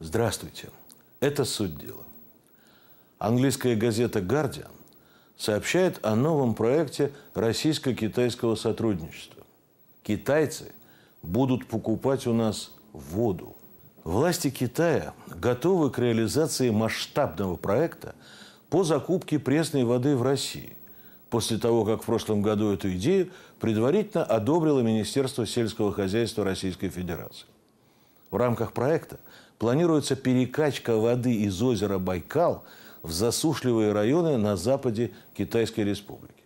Здравствуйте. Это суть дела. Английская газета «Гардиан» сообщает о новом проекте российско-китайского сотрудничества. Китайцы будут покупать у нас воду. Власти Китая готовы к реализации масштабного проекта по закупке пресной воды в России, после того, как в прошлом году эту идею предварительно одобрило Министерство сельского хозяйства Российской Федерации. В рамках проекта планируется перекачка воды из озера Байкал в засушливые районы на западе Китайской Республики.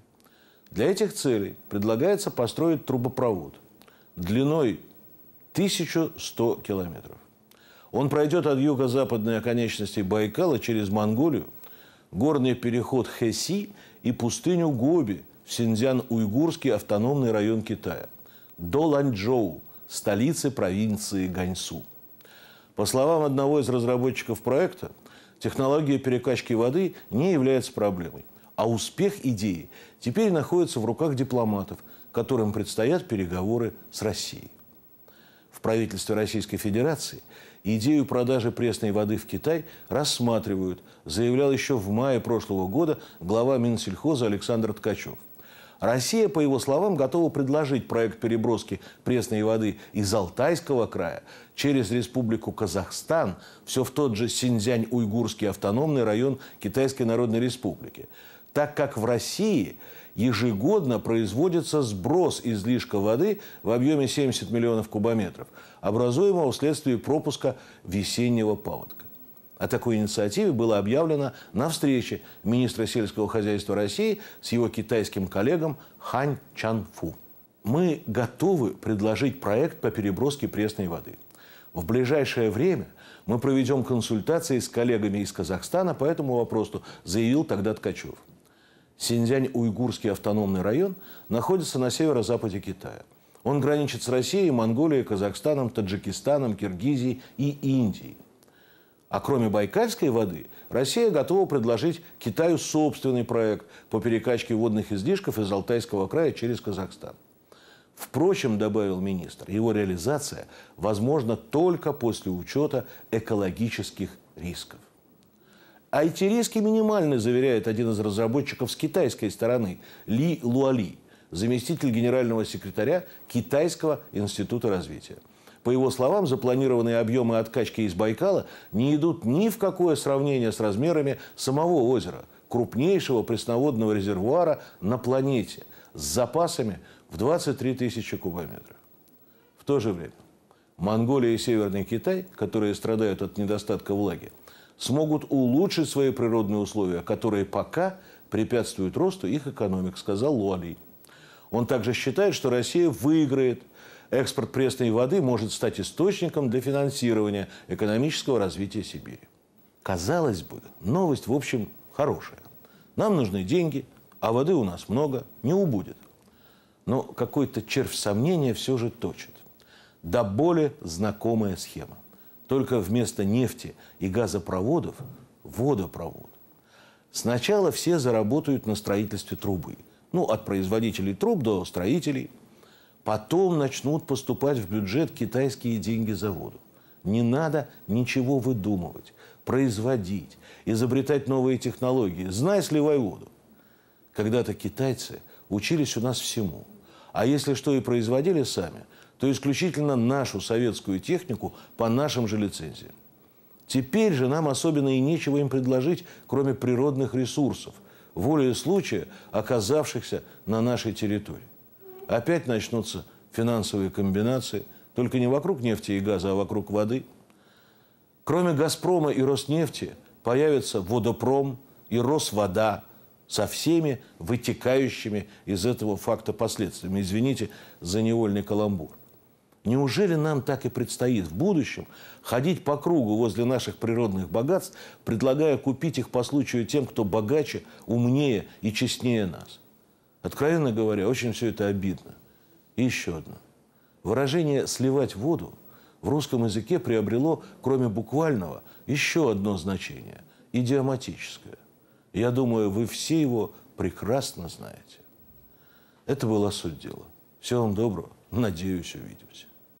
Для этих целей предлагается построить трубопровод длиной 1100 километров. Он пройдет от юго-западной оконечности Байкала через Монголию, горный переход Хэси и пустыню Гоби в Синьцзян-Уйгурский автономный район Китая, до Ланчжоу, столицы провинции Ганьсу. По словам одного из разработчиков проекта, технология перекачки воды не является проблемой, а успех идеи теперь находится в руках дипломатов, которым предстоят переговоры с Россией. В правительстве Российской Федерации идею продажи пресной воды в Китай рассматривают, заявлял еще в мае прошлого года глава Минсельхоза Александр Ткачев. Россия, по его словам, готова предложить проект переброски пресной воды из Алтайского края через Республику Казахстан все в тот же Синьцзянь-Уйгурский автономный район Китайской Народной Республики, так как в России ежегодно производится сброс излишка воды в объеме 70 миллионов кубометров, образуемого вследствие пропуска весеннего паводка. О такой инициативе было объявлено на встрече министра сельского хозяйства России с его китайским коллегом Хань Чанфу. Мы готовы предложить проект по переброске пресной воды. В ближайшее время мы проведем консультации с коллегами из Казахстана по этому вопросу, заявил тогда Ткачев. Синьцзянь-Уйгурский автономный район находится на северо-западе Китая. Он граничит с Россией, Монголией, Казахстаном, Таджикистаном, Киргизией и Индией – а кроме байкальской воды, Россия готова предложить Китаю собственный проект по перекачке водных излишков из Алтайского края через Казахстан. Впрочем, добавил министр, его реализация возможна только после учета экологических рисков. А эти риски минимальны, заверяет один из разработчиков с китайской стороны Ли Луали, заместитель генерального секретаря Китайского института развития. По его словам, запланированные объемы откачки из Байкала не идут ни в какое сравнение с размерами самого озера, крупнейшего пресноводного резервуара на планете, с запасами в 23 тысячи кубометров. В то же время Монголия и Северный Китай, которые страдают от недостатка влаги, смогут улучшить свои природные условия, которые пока препятствуют росту их экономик, сказал Луали. Он также считает, что Россия выиграет – экспорт пресной воды может стать источником для финансирования экономического развития Сибири. Казалось бы, новость, в общем, хорошая. Нам нужны деньги, а воды у нас много, не убудет. Но какой-то червь сомнения все же точит. До боли знакомая схема. Только вместо нефти и газопроводов – водопровод. Сначала все заработают на строительстве трубы. Ну, от производителей труб до строителей – Потом начнут поступать в бюджет китайские деньги за воду. Не надо ничего выдумывать, производить, изобретать новые технологии. Знай, сливай воду. Когда-то китайцы учились у нас всему. А если что и производили сами, то исключительно нашу советскую технику по нашим же лицензиям. Теперь же нам особенно и нечего им предложить, кроме природных ресурсов, волею случая оказавшихся на нашей территории опять начнутся финансовые комбинации, только не вокруг нефти и газа, а вокруг воды. Кроме «Газпрома» и «Роснефти» появится «Водопром» и «Росвода» со всеми вытекающими из этого факта последствиями. Извините за невольный каламбур. Неужели нам так и предстоит в будущем ходить по кругу возле наших природных богатств, предлагая купить их по случаю тем, кто богаче, умнее и честнее нас? Откровенно говоря, очень все это обидно. И еще одно. Выражение «сливать воду» в русском языке приобрело, кроме буквального, еще одно значение – идиоматическое. Я думаю, вы все его прекрасно знаете. Это была суть дела. Всего вам доброго. Надеюсь, увидимся.